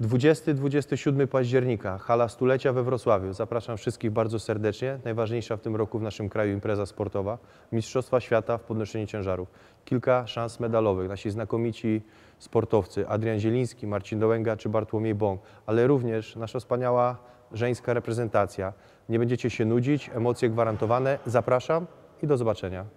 20-27 października, hala stulecia we Wrocławiu. Zapraszam wszystkich bardzo serdecznie. Najważniejsza w tym roku w naszym kraju impreza sportowa. Mistrzostwa Świata w podnoszeniu ciężarów. Kilka szans medalowych. Nasi znakomici sportowcy Adrian Zieliński, Marcin Dołęga czy Bartłomiej Bąk, ale również nasza wspaniała żeńska reprezentacja. Nie będziecie się nudzić, emocje gwarantowane. Zapraszam i do zobaczenia.